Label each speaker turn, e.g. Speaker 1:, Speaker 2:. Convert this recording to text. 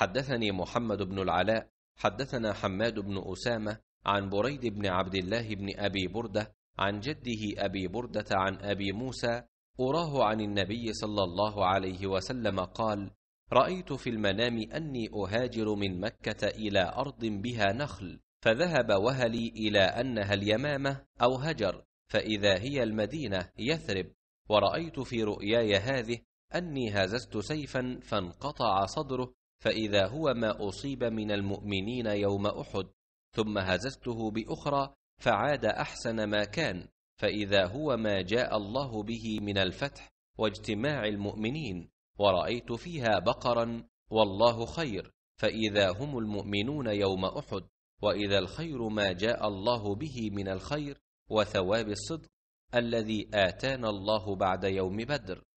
Speaker 1: حدثني محمد بن العلاء حدثنا حماد بن أسامة عن بريد بن عبد الله بن أبي بردة عن جده أبي بردة عن أبي موسى أراه عن النبي صلى الله عليه وسلم قال: رأيت في المنام أني أهاجر من مكة إلى أرض بها نخل، فذهب وهلي إلى أنها اليمامة أو هجر، فإذا هي المدينة يثرب، ورأيت في رؤياي هذه أني هززت سيفا فانقطع صدره فإذا هو ما أصيب من المؤمنين يوم أحد ثم هززته بأخرى فعاد أحسن ما كان فإذا هو ما جاء الله به من الفتح واجتماع المؤمنين ورأيت فيها بقرا والله خير فإذا هم المؤمنون يوم أحد وإذا الخير ما جاء الله به من الخير وثواب الصدق الذي آتانا الله بعد يوم بدر